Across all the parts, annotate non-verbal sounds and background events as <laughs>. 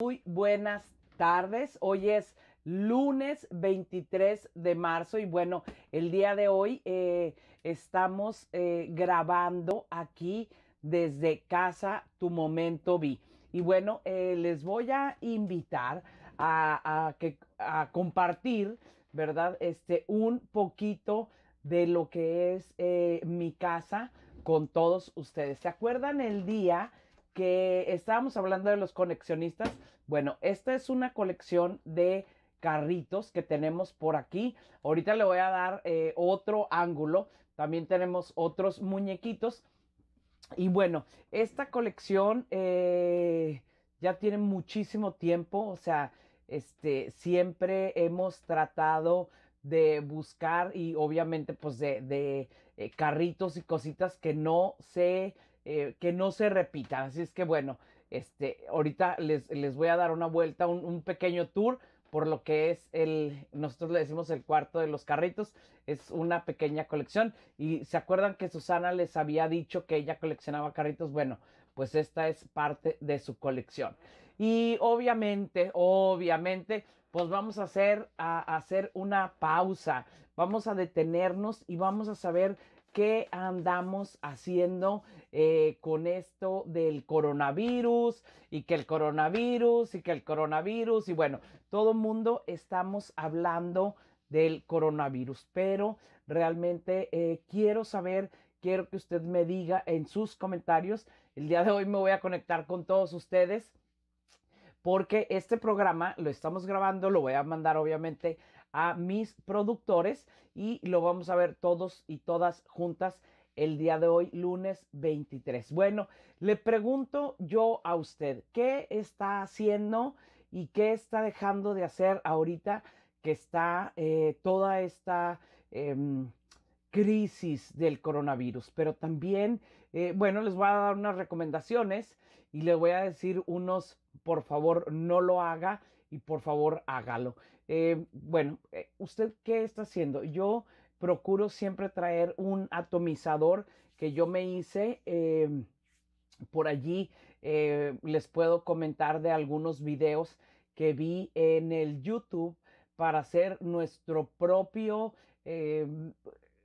Muy buenas tardes. Hoy es lunes 23 de marzo y bueno, el día de hoy eh, estamos eh, grabando aquí desde casa Tu Momento Vi. Y bueno, eh, les voy a invitar a, a compartir, ¿verdad? Este, un poquito de lo que es mi casa con todos ustedes. ¿Se acuerdan el día que estábamos hablando de los coleccionistas Bueno, esta es una colección de carritos que tenemos por aquí. Ahorita le voy a dar eh, otro ángulo. También tenemos otros muñequitos. Y bueno, esta colección eh, ya tiene muchísimo tiempo. O sea, este, siempre hemos tratado de buscar y obviamente pues de, eh, carritos y cositas que no se eh, que no se repita. Así es que bueno, este, ahorita les, les voy a dar una vuelta, un, pequeño tour por lo que es el, nosotros le decimos el cuarto de los carritos, es una pequeña colección. Y se acuerdan que Susana les había dicho que ella coleccionaba carritos, bueno, pues esta es parte de su colección. Y obviamente, obviamente, pues vamos a hacer, a hacer una pausa, vamos a detenernos y vamos a saber qué andamos haciendo eh, con esto del coronavirus y que el coronavirus y que el coronavirus y bueno, todo el mundo estamos hablando del coronavirus, pero realmente eh, quiero saber, quiero que usted me diga en sus comentarios, el día de hoy me voy a conectar con todos ustedes porque este programa lo estamos grabando, lo voy a mandar obviamente a mis productores y lo vamos a ver todos y todas juntas el día de hoy, lunes 23. Bueno, le pregunto yo a usted, ¿qué está haciendo y qué está dejando de hacer ahorita que está eh, toda esta... Em, crisis del coronavirus, pero también, eh, bueno, les voy a dar unas recomendaciones y les voy a decir unos, por favor, no lo haga y por favor hágalo. Eh, bueno, eh, ¿usted qué está haciendo? Yo procuro siempre traer un atomizador que yo me hice. Em, por allí eh, les puedo comentar de algunos videos que vi en el YouTube para hacer nuestro propio em,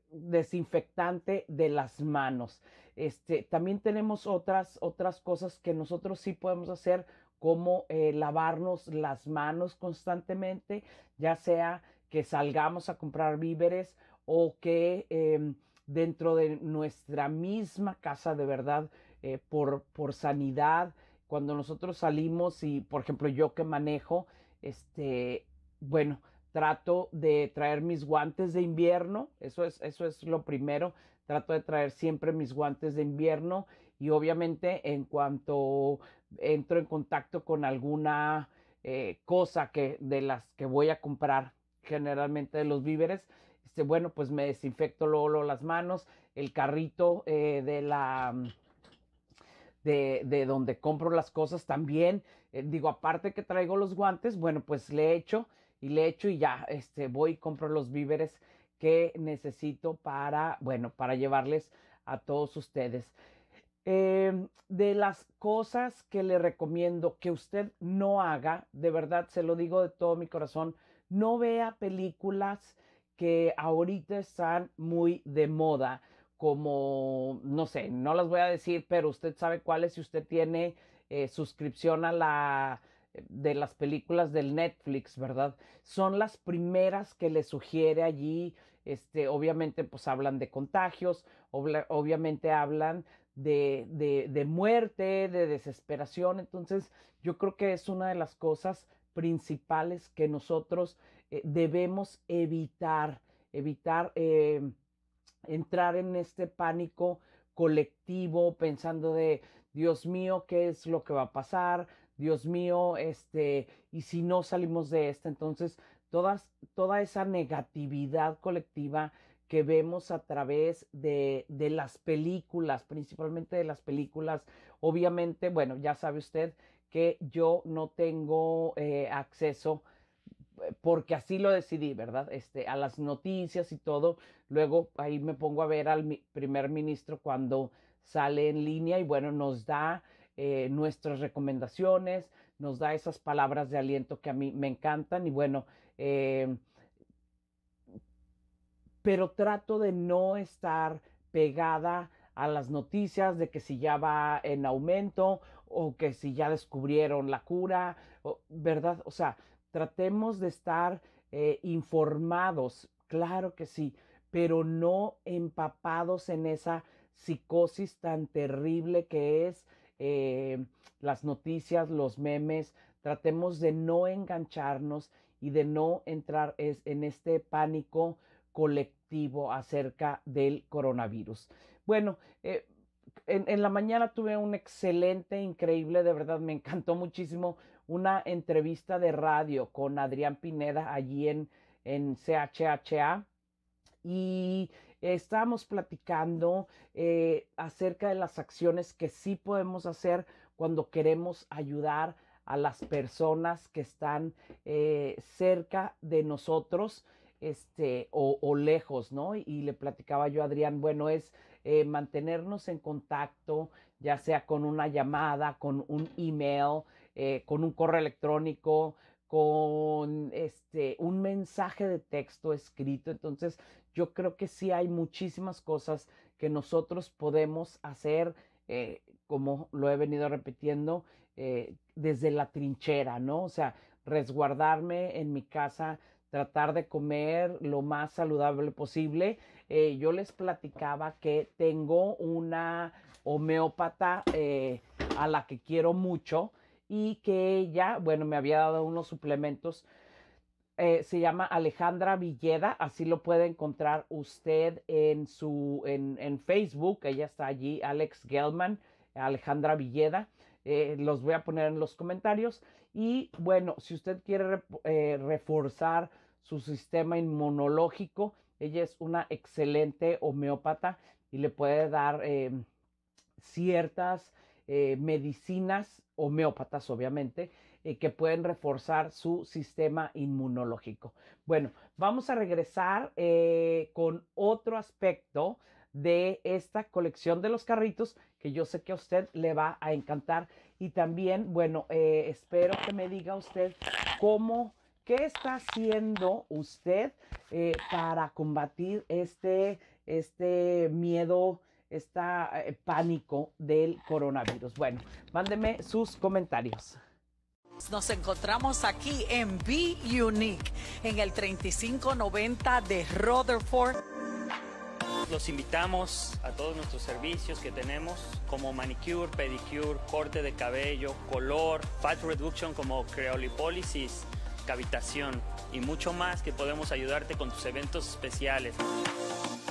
desinfectante de las manos. Este, también tenemos otras, otras cosas que nosotros sí podemos hacer cómo eh, lavarnos las manos constantemente, ya sea que salgamos a comprar víveres o que em, dentro de nuestra misma casa de verdad, eh, por, por sanidad, cuando nosotros salimos y, por ejemplo, yo que manejo, este, bueno, trato de traer mis guantes de invierno, eso es, eso es lo primero, trato de traer siempre mis guantes de invierno y obviamente en cuanto entro en contacto con alguna eh, cosa que de las que voy a comprar generalmente de los víveres, este, bueno, pues me desinfecto luego, las manos, el carrito eh, de la... Mm, de, donde compro las cosas también, eh, digo, aparte que traigo los guantes, bueno, pues le echo y le echo y ya, este, voy y compro los víveres que necesito para, bueno, para llevarles a todos ustedes. Em, de las cosas que le recomiendo que usted no haga, de verdad se lo digo de todo mi corazón, no vea películas que ahorita están muy de moda, como, no sé, no las voy a decir, pero usted sabe cuáles si usted tiene eh, suscripción a la eh, de las películas del Netflix, ¿verdad? Son las primeras que le sugiere allí, este, obviamente pues hablan de contagios, obviamente hablan de, de, muerte, de desesperación. Entonces, yo creo que es una de las cosas principales que nosotros eh, debemos evitar, evitar eh, entrar en este pánico colectivo pensando de Dios mío, ¿qué es lo que va a pasar? Dios mío, este, y si no salimos de esto? entonces todas, toda esa negatividad colectiva que vemos a través de, de, las películas, principalmente de las películas. Obviamente, bueno, ya sabe usted que yo no tengo eh, acceso eh, porque así lo decidí, ¿verdad? Este, a las noticias y todo. Luego ahí me pongo a ver al primer ministro cuando sale en línea y bueno, nos da eh, nuestras recomendaciones, nos da esas palabras de aliento que a mí me encantan y bueno, eh, pero trato de no estar pegada a las noticias de que si ya va en aumento o que si ya descubrieron la cura, ¿verdad? O sea, tratemos de estar eh, informados, claro que sí, pero no empapados en esa psicosis tan terrible que es eh, las noticias, los memes. Tratemos de no engancharnos y de no entrar en este pánico colectivo acerca del coronavirus. Bueno, eh, en, la mañana tuve un excelente, increíble, de verdad me encantó muchísimo una entrevista de radio con Adrián Pineda allí en, en CHHA y estábamos platicando eh, acerca de las acciones que sí podemos hacer cuando queremos ayudar a las personas que están eh, cerca de nosotros este, o, lejos, ¿no? Y, le platicaba yo a Adrián, bueno, es eh, mantenernos en contacto, ya sea con una llamada, con un email, eh, con un correo electrónico, con este, un mensaje de texto escrito. Entonces, yo creo que sí hay muchísimas cosas que nosotros podemos hacer, eh, como lo he venido repitiendo, desde la trinchera, ¿no? O sea, resguardarme en mi casa tratar de comer lo más saludable posible. Eh, yo les platicaba que tengo una homeópata eh, a la que quiero mucho y que ella, bueno, me había dado unos suplementos. Eh, se llama Alejandra Villeda, así lo puede encontrar usted en su en, en Facebook, ella está allí, Alex Gelman, Alejandra Villeda, los voy a poner en los comentarios y bueno, si usted quiere eh, reforzar su sistema inmunológico, ella es una excelente homeópata y le puede dar eh, ciertas eh, medicinas homeópatas, obviamente, que pueden reforzar su sistema inmunológico. Bueno, vamos a regresar con otro aspecto de esta colección de los carritos que yo sé que a usted le va a encantar. Y también, bueno, eh, espero que me diga usted cómo, qué está haciendo usted eh, para combatir este, este miedo este pánico del coronavirus. Bueno, mándeme sus comentarios. Nos encontramos aquí en Be Unique, en el 3590 de Rutherford. Los invitamos a todos nuestros servicios que tenemos como manicure, pedicure, corte de cabello, color, fat reduction como creolipólisis, cavitación y mucho más que podemos ayudarte con tus eventos especiales.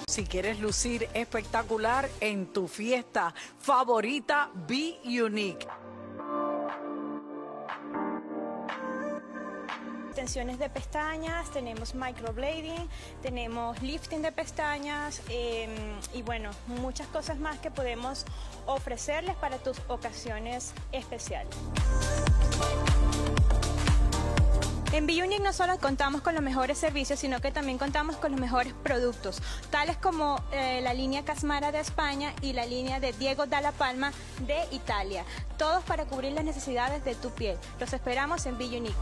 Si quieres lucir espectacular en tu fiesta favorita, Be Unique. extensiones de pestañas, tenemos microblading, tenemos lifting de pestañas em, y bueno, muchas cosas más que podemos ofrecerles para tus ocasiones especiales. En biunique Unique no solo contamos con los mejores servicios, sino que también contamos con los mejores productos, tales como eh, la línea Casmara de España y la línea de Diego Dalla Palma de Italia, todos para cubrir las necesidades de tu piel. Los esperamos en b Unique.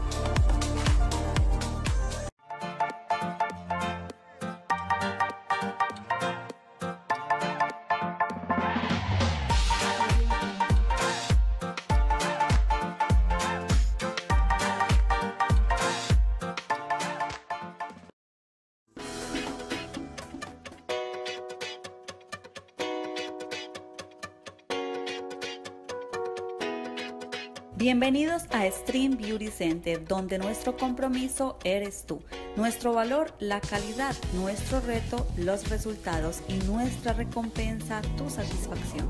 Bienvenidos a Stream Beauty Center, donde nuestro compromiso eres tú, nuestro valor, la calidad, nuestro reto, los resultados y nuestra recompensa, tu satisfacción.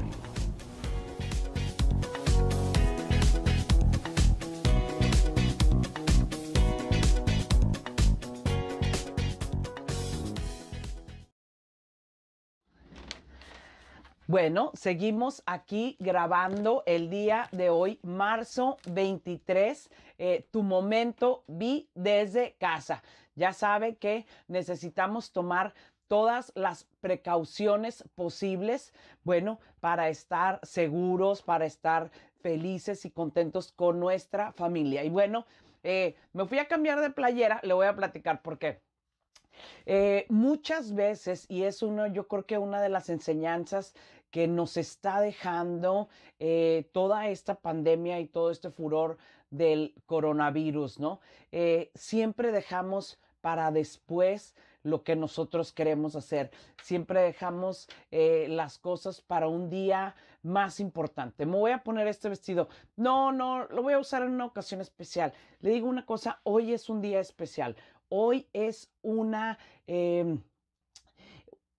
Bueno, seguimos aquí grabando el día de hoy, marzo 23, eh, tu momento vi desde casa. Ya sabe que necesitamos tomar todas las precauciones posibles, bueno, para estar seguros, para estar felices y contentos con nuestra familia. Y bueno, eh, me fui a cambiar de playera, le voy a platicar por qué. Eh, muchas veces, y es uno, yo creo que una de las enseñanzas que nos está dejando eh, toda esta pandemia y todo este furor del coronavirus, ¿no? Eh, siempre dejamos para después lo que nosotros queremos hacer. Siempre dejamos las cosas para un día más importante. Me voy a poner este vestido. No, no, lo voy a usar en una ocasión especial. Le digo una cosa, hoy es un día especial. Hoy es una... Em,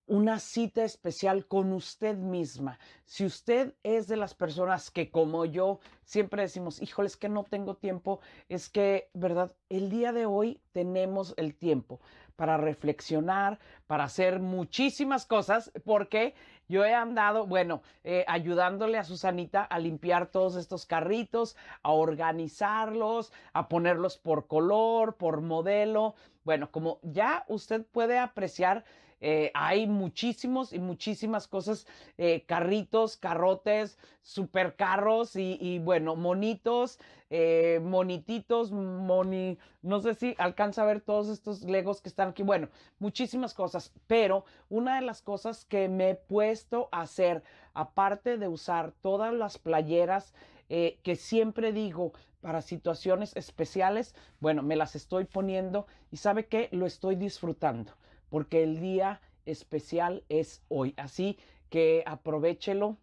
una cita especial con usted misma. Si usted es de las personas que como yo siempre decimos, híjole, es que no tengo tiempo, es que, ¿verdad? El día de hoy tenemos el tiempo para reflexionar, para hacer muchísimas cosas, porque yo he andado, bueno, eh, ayudándole a Susanita a limpiar todos estos carritos, a organizarlos, a ponerlos por color, por modelo. Bueno, como ya usted puede apreciar, eh, hay muchísimos y muchísimas cosas, eh, carritos, carrotes, supercarros y, y bueno, monitos, eh, monititos, moni, no sé si alcanza a ver todos estos legos que están aquí, bueno, muchísimas cosas, pero una de las cosas que me he puesto a hacer, aparte de usar todas las playeras, que siempre digo para situaciones especiales, bueno, me las estoy poniendo y sabe que lo estoy disfrutando porque el día especial es hoy. Así que aprovechelo.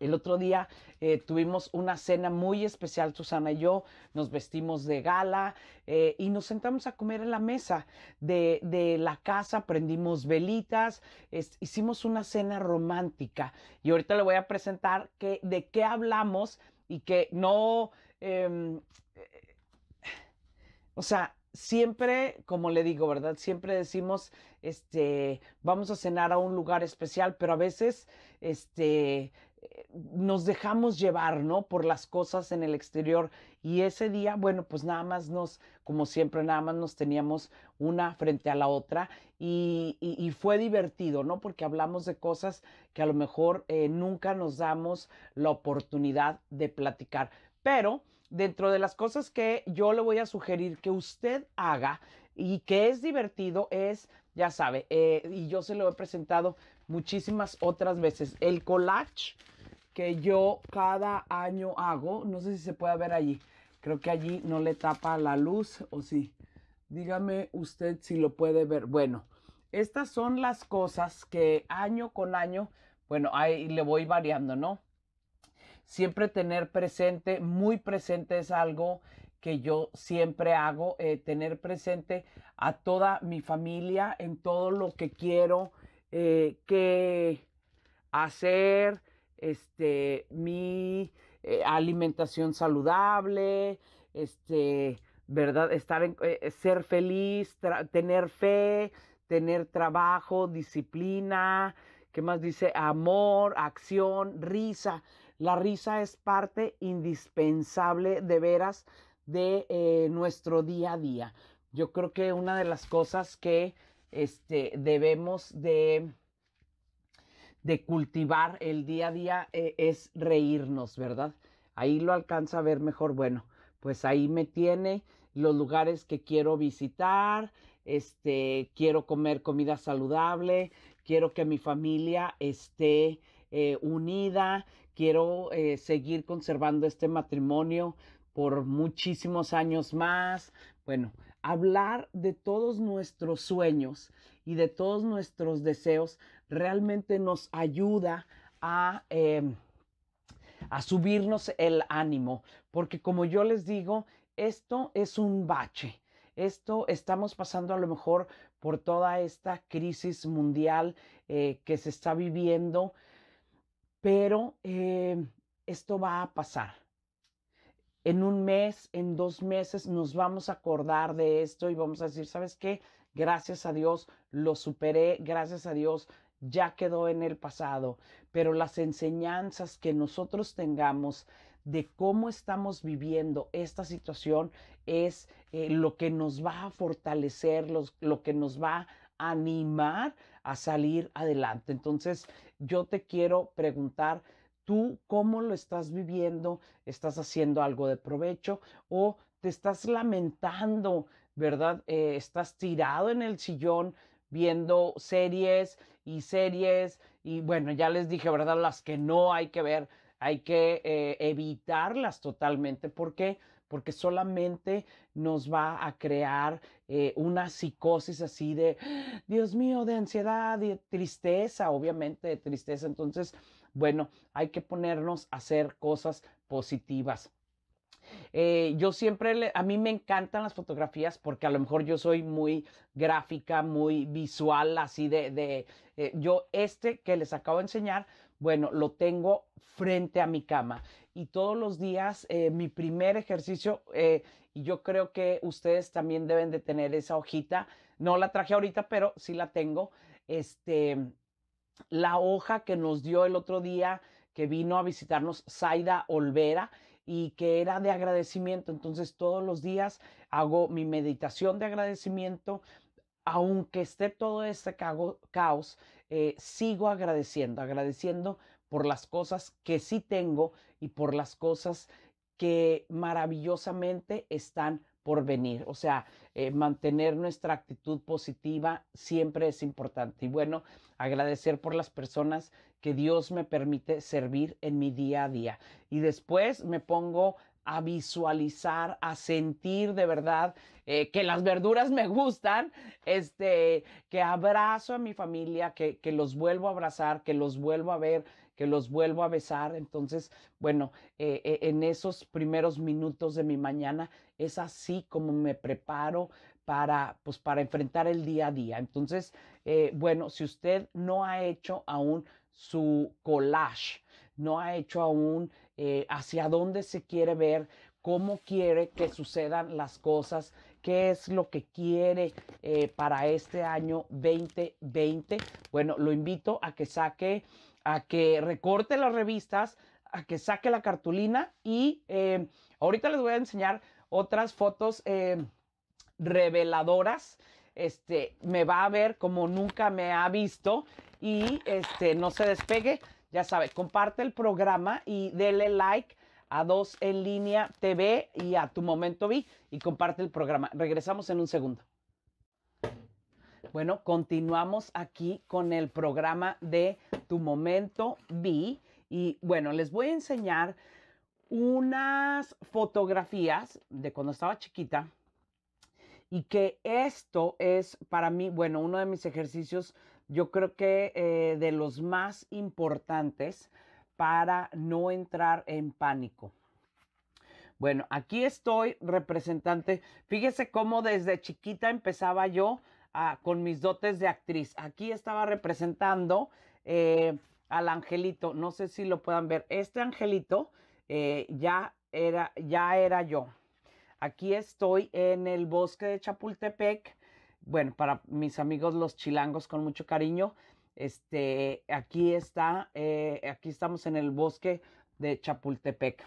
El otro día eh, tuvimos una cena muy especial, Susana y yo, nos vestimos de gala eh, y nos sentamos a comer en la mesa de, la casa, prendimos velitas, hicimos una cena romántica y ahorita le voy a presentar de qué hablamos y que no, em, eh, o sea, siempre, como le digo, ¿verdad? Siempre decimos, este, vamos a cenar a un lugar especial, pero a veces, este, eh, nos dejamos llevar, ¿no? Por las cosas en el exterior. Y ese día, bueno, pues nada más nos, como siempre, nada más nos teníamos una frente a la otra y, fue divertido, ¿no? Porque hablamos de cosas que a lo mejor eh, nunca nos damos la oportunidad de platicar. Pero dentro de las cosas que yo le voy a sugerir que usted haga y que es divertido es, ya sabe, eh, y yo se lo he presentado muchísimas otras veces, el collage que yo cada año hago, no sé si se puede ver allí, creo que allí no le tapa la luz o sí, dígame usted si lo puede ver, bueno, estas son las cosas que año con año, bueno, ahí le voy variando, ¿no? siempre tener presente, muy presente es algo que yo siempre hago, eh, tener presente a toda mi familia en todo lo que quiero eh, que hacer, este, mi eh, alimentación saludable, este, ¿verdad? Estar en, ser feliz, tener fe, tener trabajo, disciplina, ¿qué más dice? Amor, acción, risa. La risa es parte indispensable de veras de eh, nuestro día a día. Yo creo que una de las cosas que este, debemos de, de cultivar el día a día eh, es reírnos, ¿verdad? Ahí lo alcanza a ver mejor. Bueno, pues ahí me tiene los lugares que quiero visitar, este, quiero comer comida saludable, quiero que mi familia esté eh, unida, quiero eh, seguir conservando este matrimonio por muchísimos años más. Bueno, hablar de todos nuestros sueños y de todos nuestros deseos realmente nos ayuda a... Em, a subirnos el ánimo, porque como yo les digo, esto es un bache. Esto estamos pasando a lo mejor por toda esta crisis mundial eh, que se está viviendo pero eh, esto va a pasar. En un mes, en dos meses, nos vamos a acordar de esto y vamos a decir, ¿sabes qué? Gracias a Dios lo superé, gracias a Dios ya quedó en el pasado, pero las enseñanzas que nosotros tengamos de cómo estamos viviendo esta situación es eh, lo que nos va a fortalecer, lo que nos va a animar a salir adelante. Entonces, yo te quiero preguntar, ¿tú cómo lo estás viviendo? ¿Estás haciendo algo de provecho o te estás lamentando, verdad? Eh, estás tirado en el sillón viendo series y series y bueno, ya les dije, ¿verdad? Las que no hay que ver, hay que eh, evitarlas totalmente porque porque solamente nos va a crear eh, una psicosis así de, ¡Ah! Dios mío, de ansiedad, de tristeza, obviamente de tristeza. Entonces, bueno, hay que ponernos a hacer cosas positivas. Eh, yo siempre, a mí me encantan las fotografías porque a lo mejor yo soy muy gráfica, muy visual, así de, eh, yo este que les acabo de enseñar, bueno, lo tengo frente a mi cama y todos los días eh, mi primer ejercicio, eh, y yo creo que ustedes también deben de tener esa hojita, no la traje ahorita, pero sí la tengo, este, la hoja que nos dio el otro día que vino a visitarnos Zaida Olvera y que era de agradecimiento. Entonces todos los días hago mi meditación de agradecimiento. Aunque esté todo este caos, eh, sigo agradeciendo, agradeciendo por las cosas que sí tengo y por las cosas que maravillosamente están por venir. O sea, eh, mantener nuestra actitud positiva siempre es importante. Y bueno, agradecer por las personas que Dios me permite servir en mi día a día. Y después me pongo a visualizar, a sentir de verdad eh, que las verduras me gustan, este, que abrazo a mi familia, que, que los vuelvo a abrazar, que los vuelvo a ver, que los vuelvo a besar. Entonces, bueno, eh, eh, en esos primeros minutos de mi mañana es así como me preparo para, pues, para enfrentar el día a día. Entonces, eh, bueno, si usted no ha hecho aún su collage, no ha hecho aún hacia dónde se quiere ver, cómo quiere que sucedan las cosas, qué es lo que quiere para este año 2020. Bueno, lo invito a que saque a que recorte las revistas, a que saque la cartulina y eh, ahorita les voy a enseñar otras fotos eh, reveladoras. Este, me va a ver como nunca me ha visto y este, no se despegue. Ya sabe, comparte el programa y dele like a Dos en línea TV y a tu momento vi y comparte el programa. Regresamos en un segundo. Bueno, continuamos aquí con el programa de Tu Momento B. Y bueno, les voy a enseñar unas fotografías de cuando estaba chiquita. Y que esto es para mí, bueno, uno de mis ejercicios, yo creo que eh, de los más importantes para no entrar en pánico. Bueno, aquí estoy representante. Fíjese cómo desde chiquita empezaba yo con mis dotes de actriz. Aquí estaba representando eh, al angelito. No sé si lo puedan ver. Este angelito eh, ya, era, ya era yo. Aquí estoy en el bosque de Chapultepec. Bueno, para mis amigos los chilangos con mucho cariño. Este, aquí está, eh, aquí estamos en el bosque de Chapultepec.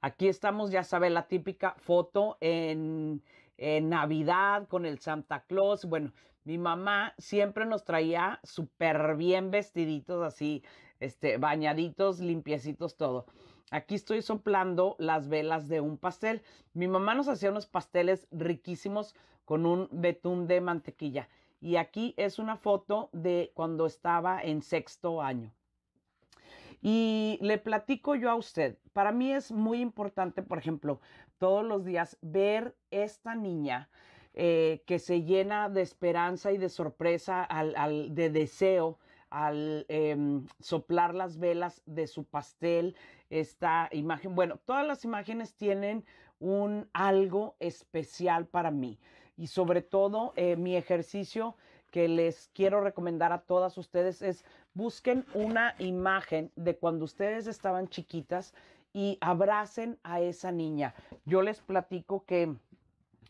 Aquí estamos, ya sabe, la típica foto en, en eh, Navidad con el Santa Claus. Bueno, mi mamá siempre nos traía súper bien vestiditos así, este, bañaditos, limpiecitos, todo. Aquí estoy soplando las velas de un pastel. Mi mamá nos hacía unos pasteles riquísimos con un betún de mantequilla. Y aquí es una foto de cuando estaba en sexto año. Y le platico yo a usted, para mí es muy importante, por ejemplo, todos los días ver esta niña eh, que se llena de esperanza y de sorpresa, al, de deseo al em, soplar las velas de su pastel, esta imagen, bueno, todas las imágenes tienen un algo especial para mí y sobre todo eh, mi ejercicio que les quiero recomendar a todas ustedes es busquen una imagen de cuando ustedes estaban chiquitas y abracen a esa niña. Yo les platico que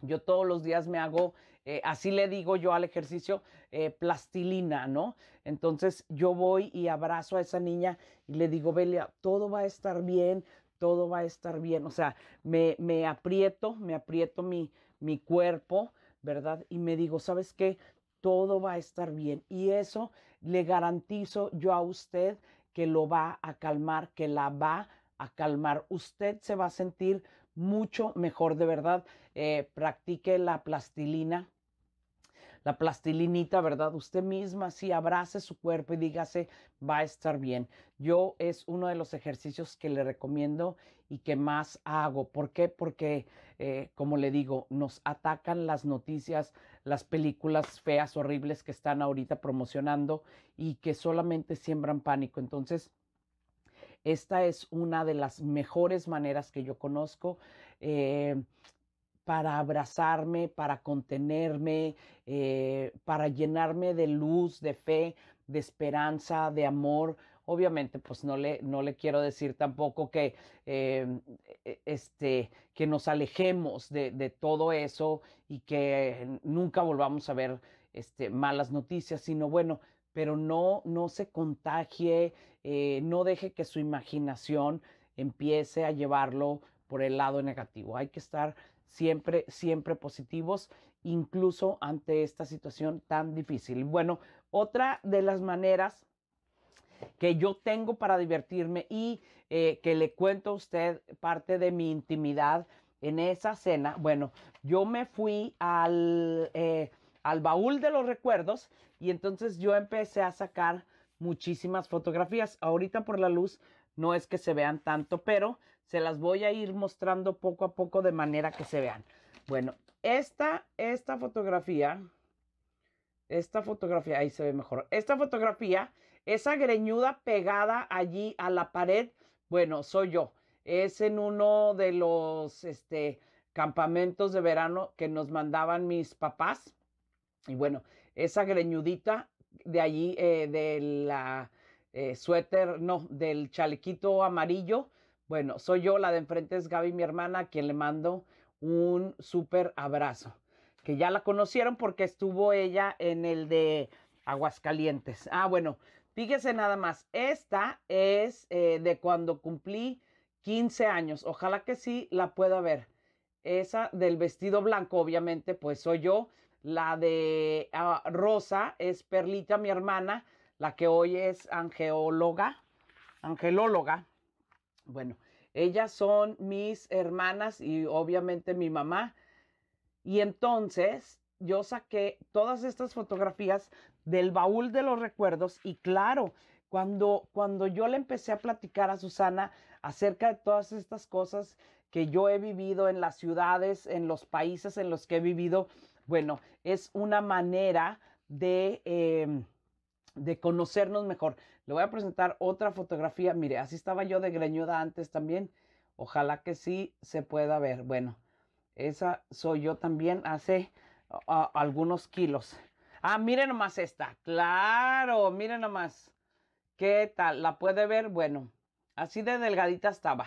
yo todos los días me hago, eh, así le digo yo al ejercicio, eh, plastilina, ¿no? Entonces yo voy y abrazo a esa niña y le digo, Belia, todo va a estar bien, todo va a estar bien. O sea, me, me aprieto, me aprieto mi, mi cuerpo, ¿verdad? Y me digo, ¿sabes qué? Todo va a estar bien. Y eso le garantizo yo a usted que lo va a calmar, que la va a calmar. Usted se va a sentir mucho mejor, de verdad. Eh, practique la plastilina, la plastilinita, ¿verdad? Usted misma, si abrace su cuerpo y dígase, va a estar bien. Yo es uno de los ejercicios que le recomiendo y que más hago. ¿Por qué? Porque, eh, como le digo, nos atacan las noticias, las películas feas, horribles que están ahorita promocionando y que solamente siembran pánico. Entonces, esta es una de las mejores maneras que yo conozco eh, para abrazarme, para contenerme, eh, para llenarme de luz, de fe, de esperanza, de amor. Obviamente, pues no le, no le quiero decir tampoco que, em, e, este, que nos alejemos de, todo eso y que eh, nunca volvamos a ver este, malas noticias, sino bueno, pero no, no se contagie, eh, no deje que su imaginación empiece a llevarlo por el lado negativo. Hay que estar siempre, siempre positivos, incluso ante esta situación tan difícil. Bueno, otra de las maneras que yo tengo para divertirme y eh, que le cuento a usted parte de mi intimidad en esa cena, bueno, yo me fui al, eh, al baúl de los recuerdos y entonces yo empecé a sacar muchísimas fotografías. Ahorita por la luz no es que se vean tanto, pero se las voy a ir mostrando poco a poco de manera que se vean. Bueno, esta, esta fotografía, esta fotografía, ahí se ve mejor. Esta fotografía, esa greñuda pegada allí a la pared, bueno, soy yo. Es en uno de los este, campamentos de verano que nos mandaban mis papás y bueno, esa greñudita de allí, eh, de la eh, suéter, no, del chalequito amarillo. Bueno, soy yo, la de enfrente es Gaby, mi hermana, a quien le mando un súper abrazo. Que ya la conocieron porque estuvo ella en el de Aguascalientes. Ah, bueno, fíjese nada más. Esta es eh, de cuando cumplí 15 años. Ojalá que sí la pueda ver. Esa del vestido blanco, obviamente, pues soy yo. La de ah, Rosa es Perlita, mi hermana, la que hoy es angelóloga angelóloga. Bueno, ellas son mis hermanas y obviamente mi mamá. Y entonces yo saqué todas estas fotografías del baúl de los recuerdos y claro, cuando, cuando yo le empecé a platicar a Susana acerca de todas estas cosas que yo he vivido en las ciudades, en los países en los que he vivido, bueno, es una manera de, em, de conocernos mejor. Le voy a presentar otra fotografía. Mire, así estaba yo de greñuda antes también. Ojalá que sí se pueda ver. Bueno, esa soy yo también hace algunos kilos. Ah, miren nomás esta. Claro, miren nomás. ¿Qué tal? ¿La puede ver? Bueno, así de delgadita estaba.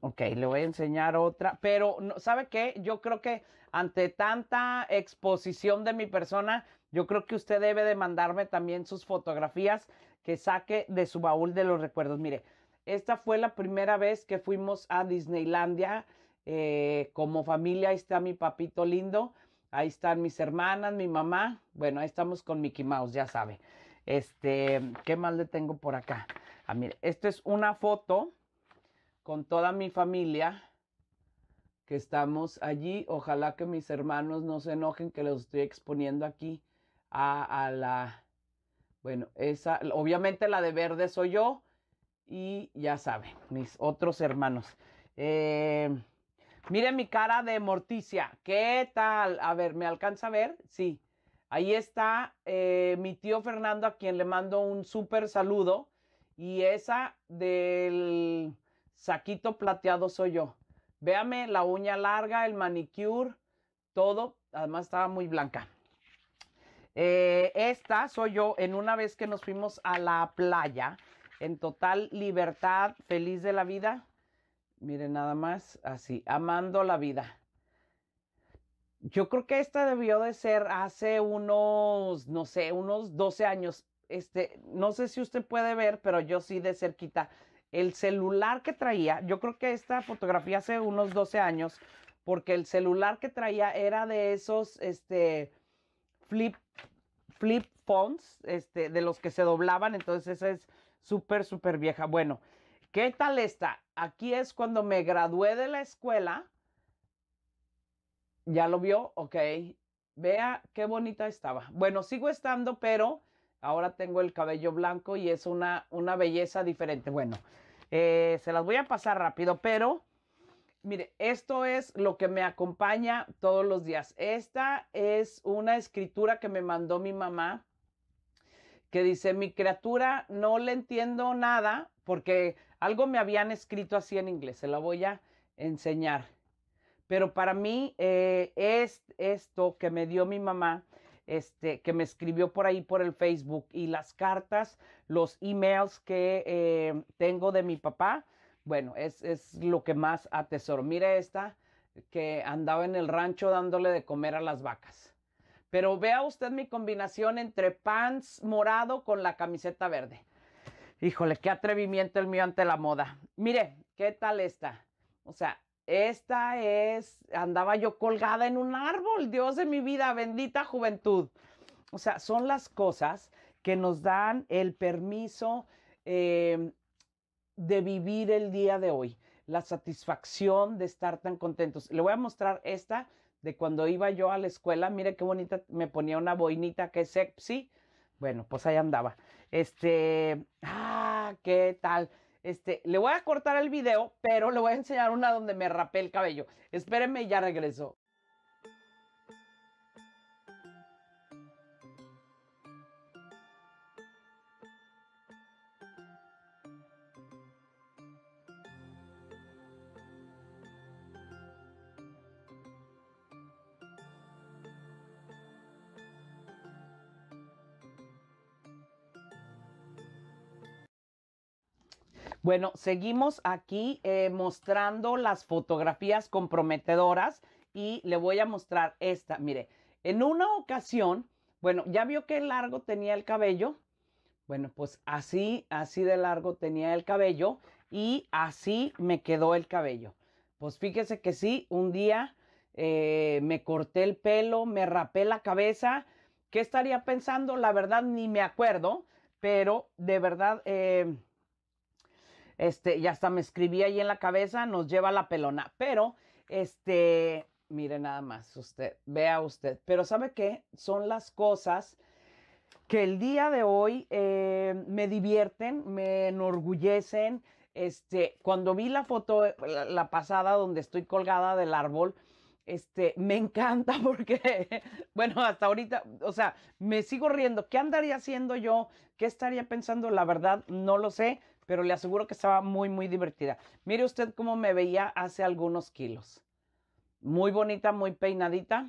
Ok, le voy a enseñar otra, pero ¿sabe qué? Yo creo que ante tanta exposición de mi persona, yo creo que usted debe de mandarme también sus fotografías que saque de su baúl de los recuerdos. Mire, esta fue la primera vez que fuimos a Disneylandia eh, como familia. Ahí está mi papito lindo, ahí están mis hermanas, mi mamá. Bueno, ahí estamos con Mickey Mouse, ya sabe. Este, ¿qué más le tengo por acá? Ah, mire, esto es una foto con toda mi familia que estamos allí. Ojalá que mis hermanos no se enojen que los estoy exponiendo aquí a, la... Bueno, esa, obviamente la de verde soy yo y ya saben, mis otros hermanos. Eh, miren mi cara de morticia. ¿Qué tal? A ver, ¿me alcanza a ver? Sí. Ahí está eh, mi tío Fernando a quien le mando un súper saludo. Y esa del saquito plateado soy yo. Véame la uña larga, el manicure, todo. Además estaba muy blanca. Eh, esta soy yo en una vez que nos fuimos a la playa, en total libertad, feliz de la vida. Miren nada más, así, amando la vida. Yo creo que esta debió de ser hace unos, no sé, unos 12 años. Este, no sé si usted puede ver, pero yo sí de cerquita el celular que traía, yo creo que esta fotografía hace unos 12 años, porque el celular que traía era de esos, este, flip, flip phones, este, de los que se doblaban, entonces esa es súper, súper vieja. Bueno, ¿qué tal esta? Aquí es cuando me gradué de la escuela. ¿Ya lo vio? Ok. Vea qué bonita estaba. Bueno, sigo estando, pero ahora tengo el cabello blanco y es una, una belleza diferente. Bueno, eh, se las voy a pasar rápido, pero mire, esto es lo que me acompaña todos los días. Esta es una escritura que me mandó mi mamá que dice, mi criatura, no le entiendo nada porque algo me habían escrito así en inglés, se la voy a enseñar. Pero para mí eh, es esto que me dio mi mamá este, que me escribió por ahí por el Facebook y las cartas, los emails que eh, tengo de mi papá, bueno, es, es lo que más atesoro. Mire esta que andaba en el rancho dándole de comer a las vacas. Pero vea usted mi combinación entre pants morado con la camiseta verde. Híjole, qué atrevimiento el mío ante la moda. Mire, ¿qué tal esta? O sea, esta es, andaba yo colgada en un árbol, Dios de mi vida, bendita juventud. O sea, son las cosas que nos dan el permiso eh, de vivir el día de hoy, la satisfacción de estar tan contentos. Le voy a mostrar esta de cuando iba yo a la escuela. Mire qué bonita, me ponía una boinita que es sexy. Bueno, pues ahí andaba. Este, ah, qué tal. Este, le voy a cortar el video, pero le voy a enseñar una donde me rapé el cabello. Espérenme, ya regreso. Bueno, seguimos aquí eh, mostrando las fotografías comprometedoras y le voy a mostrar esta. Mire, en una ocasión, bueno, ya vio qué largo tenía el cabello. Bueno, pues así, así de largo tenía el cabello y así me quedó el cabello. Pues fíjese que sí, un día eh, me corté el pelo, me rapé la cabeza. ¿Qué estaría pensando? La verdad, ni me acuerdo, pero de verdad... Eh, este, y hasta me escribí ahí en la cabeza, nos lleva la pelona. Pero, este, mire nada más, usted, vea usted. Pero ¿sabe qué? Son las cosas que el día de hoy eh, me divierten, me enorgullecen. Este, cuando vi la foto, eh, la, pasada donde estoy colgada del árbol, este, me encanta <laughs> porque, bueno, hasta ahorita, o sea, me sigo riendo. ¿Qué andaría haciendo yo? ¿Qué estaría pensando? La verdad, no lo sé, pero le aseguro que estaba muy, muy divertida. Mire usted cómo me veía hace algunos kilos. Muy bonita, muy peinadita.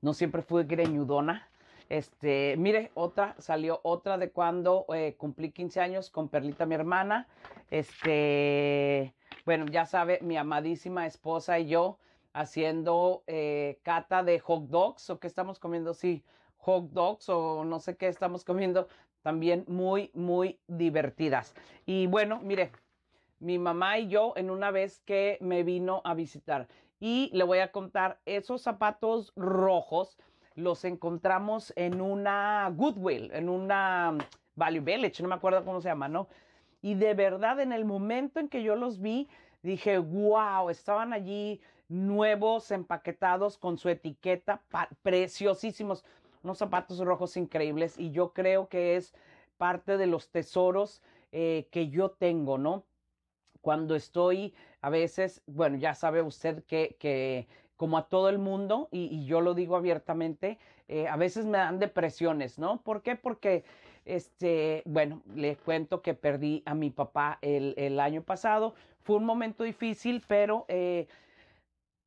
No siempre fui greñudona. Este, mire, otra, salió otra de cuando eh, cumplí 15 años con Perlita, mi hermana. Este, bueno, ya sabe, mi amadísima esposa y yo haciendo eh, cata de hot dogs o qué estamos comiendo, sí, hot dogs o no sé qué estamos comiendo también muy, muy divertidas. Y bueno, mire, mi mamá y yo en una vez que me vino a visitar y le voy a contar esos zapatos rojos los encontramos en una Goodwill, en una Value Village, no me acuerdo cómo se llama, ¿no? Y de verdad, en el momento en que yo los vi, dije, wow, estaban allí nuevos, empaquetados con su etiqueta, preciosísimos unos zapatos rojos increíbles y yo creo que es parte de los tesoros eh, que yo tengo, ¿no? Cuando estoy a veces, bueno, ya sabe usted que, como a todo el mundo, y, yo lo digo abiertamente, eh, a veces me dan depresiones, ¿no? ¿Por qué? Porque, este, bueno, le cuento que perdí a mi papá el, año pasado. Fue un momento difícil, pero... Eh,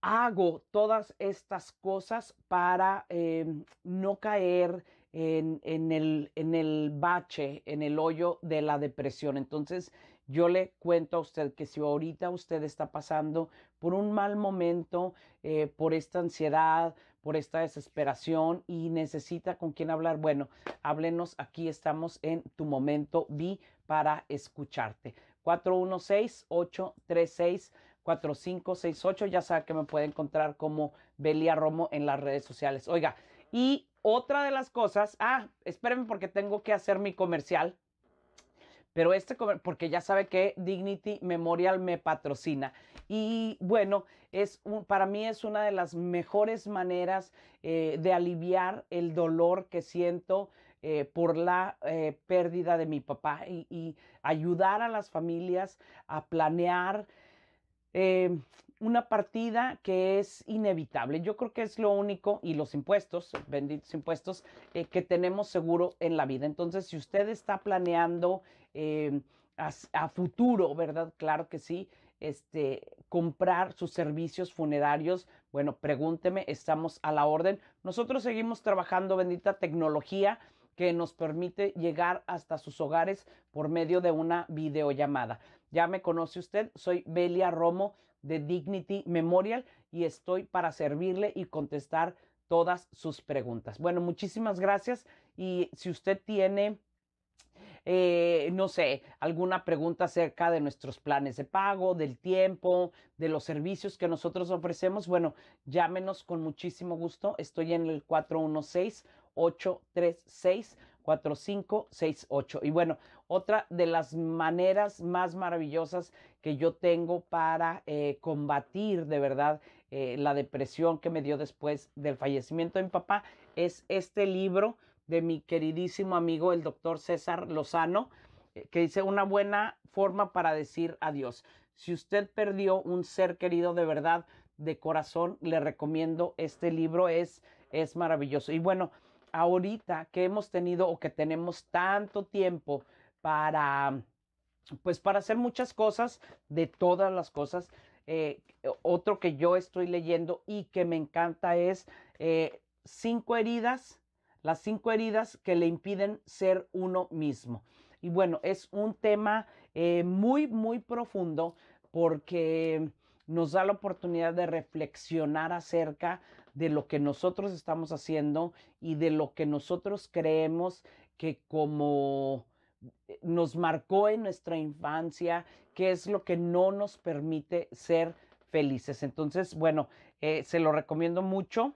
hago todas estas cosas para em, no caer en, el, en el bache, en el hoyo de la depresión. Entonces yo le cuento a usted que si ahorita usted está pasando por un mal momento, eh, por esta ansiedad, por esta desesperación y necesita con quién hablar, bueno, háblenos, aquí estamos en tu momento, vi para escucharte. 416 836 4568. Ya sabe que me puede encontrar como Belia Romo en las redes sociales. Oiga, y otra de las cosas, ah, espérenme porque tengo que hacer mi comercial. Pero este, porque ya sabe que Dignity Memorial me patrocina. Y bueno, es para mí es una de las mejores maneras eh, de aliviar el dolor que siento eh, por la eh, pérdida de mi papá y, ayudar a las familias a planear Em, una partida que es inevitable. Yo creo que es lo único, y los impuestos, benditos impuestos, eh, que tenemos seguro en la vida. Entonces, si usted está planeando em, a, futuro, ¿verdad? Claro que sí. Este, comprar sus servicios funerarios, bueno, pregúnteme, estamos a la orden. Nosotros seguimos trabajando, bendita tecnología, que nos permite llegar hasta sus hogares por medio de una videollamada. Ya me conoce usted, soy Belia Romo de Dignity Memorial y estoy para servirle y contestar todas sus preguntas. Bueno, muchísimas gracias y si usted tiene... Eh, no sé, alguna pregunta acerca de nuestros planes de pago, del tiempo, de los servicios que nosotros ofrecemos, bueno, llámenos con muchísimo gusto. Estoy en el 416 836 4568. Y bueno, otra de las maneras más maravillosas que yo tengo para eh, combatir de verdad eh, la depresión que me dio después del fallecimiento de mi papá es este libro de mi queridísimo amigo el doctor César Lozano, eh, que dice una buena forma para decir adiós. Si usted perdió un ser querido de verdad, de corazón, le recomiendo este libro, es, es maravilloso. Y bueno, ahorita que hemos tenido o que tenemos tanto tiempo para, pues para hacer muchas cosas, de todas las cosas, eh, otro que yo estoy leyendo y que me encanta es eh, cinco heridas, las cinco heridas que le impiden ser uno mismo. Y bueno, es un tema eh, muy, muy profundo porque nos da la oportunidad de reflexionar acerca de lo que nosotros estamos haciendo y de lo que nosotros creemos que como eh, nos marcó en nuestra infancia, que es lo que no nos permite ser felices. Entonces, bueno, eh, se lo recomiendo mucho.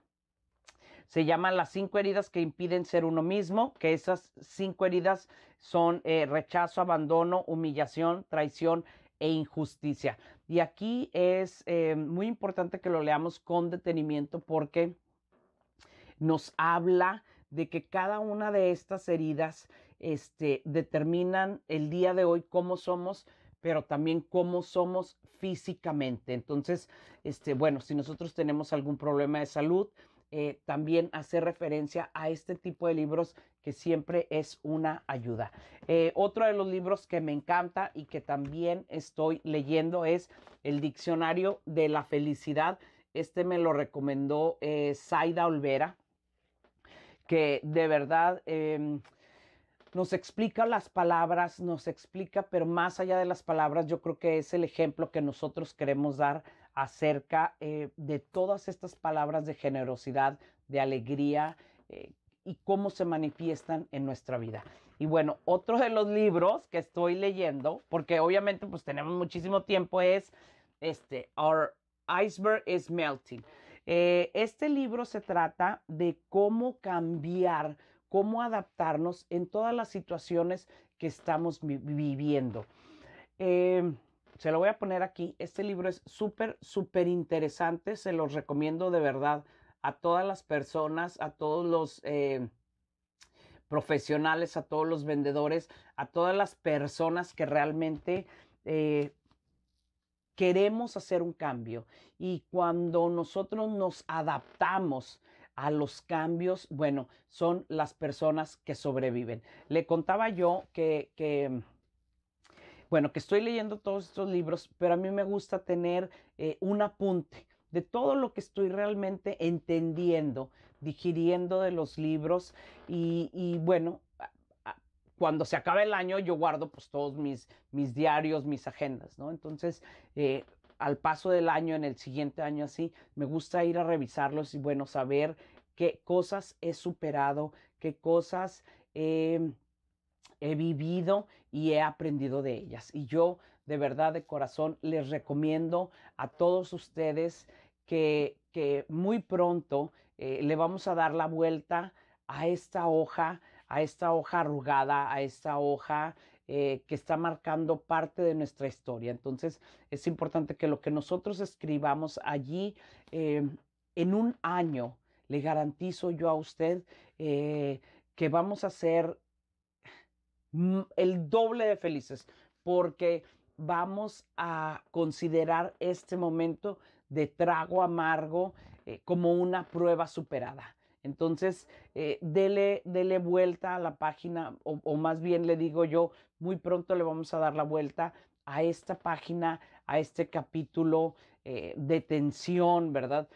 Se llama las cinco heridas que impiden ser uno mismo, que esas cinco heridas son eh, rechazo, abandono, humillación, traición, e injusticia. Y aquí es eh, muy importante que lo leamos con detenimiento porque nos habla de que cada una de estas heridas este, determinan el día de hoy cómo somos, pero también cómo somos físicamente. Entonces, este, bueno, si nosotros tenemos algún problema de salud, eh, también hacer referencia a este tipo de libros que siempre es una ayuda. Eh, otro de los libros que me encanta y que también estoy leyendo es El Diccionario de la Felicidad. Este me lo recomendó eh, Zaida Olvera, que de verdad em, nos explica las palabras, nos explica, pero más allá de las palabras, yo creo que es el ejemplo que nosotros queremos dar acerca eh, de todas estas palabras de generosidad, de alegría eh, y cómo se manifiestan en nuestra vida. Y bueno, otro de los libros que estoy leyendo, porque obviamente pues tenemos muchísimo tiempo, es este, Our Iceberg is Melting. Eh, este libro se trata de cómo cambiar, cómo adaptarnos en todas las situaciones que estamos viviendo. Em, se lo voy a poner aquí. Este libro es súper, súper interesante. Se los recomiendo de verdad a todas las personas, a todos los eh, profesionales, a todos los vendedores, a todas las personas que realmente eh, queremos hacer un cambio. Y cuando nosotros nos adaptamos a los cambios, bueno, son las personas que sobreviven. Le contaba yo que bueno, que estoy leyendo todos estos libros, pero a mí me gusta tener eh, un apunte de todo lo que estoy realmente entendiendo, digiriendo de los libros y, bueno, cuando se acabe el año yo guardo pues todos mis, mis diarios, mis agendas, ¿no? Entonces, eh, al paso del año, en el siguiente año así, me gusta ir a revisarlos y bueno, saber qué cosas he superado, qué cosas... Eh, he vivido y he aprendido de ellas. Y yo de verdad de corazón les recomiendo a todos ustedes que, muy pronto eh, le vamos a dar la vuelta a esta hoja, a esta hoja arrugada, a esta hoja eh, que está marcando parte de nuestra historia. Entonces es importante que lo que nosotros escribamos allí eh, en un año, le garantizo yo a usted que vamos a ser el doble de felices porque vamos a considerar este momento de trago amargo eh, como una prueba superada. Entonces, eh, dele, vuelta a la página, o, más bien le digo yo, muy pronto le vamos a dar la vuelta a esta página, a este capítulo eh, de tensión, ¿verdad?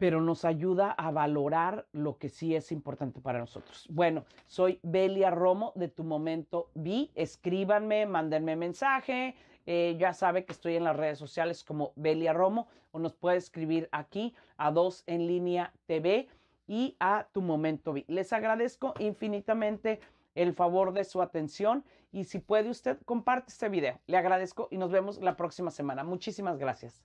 pero nos ayuda a valorar lo que sí es importante para nosotros. Bueno, soy Belia Romo de Tu Momento Vi. Escríbanme, mándenme mensaje. Eh, ya sabe que estoy en las redes sociales como Belia Romo o nos puede escribir aquí a Dos en línea TV y a Tu Momento Vi. Les agradezco infinitamente el favor de su atención y si puede usted comparte este video. Le agradezco y nos vemos la próxima semana. Muchísimas gracias.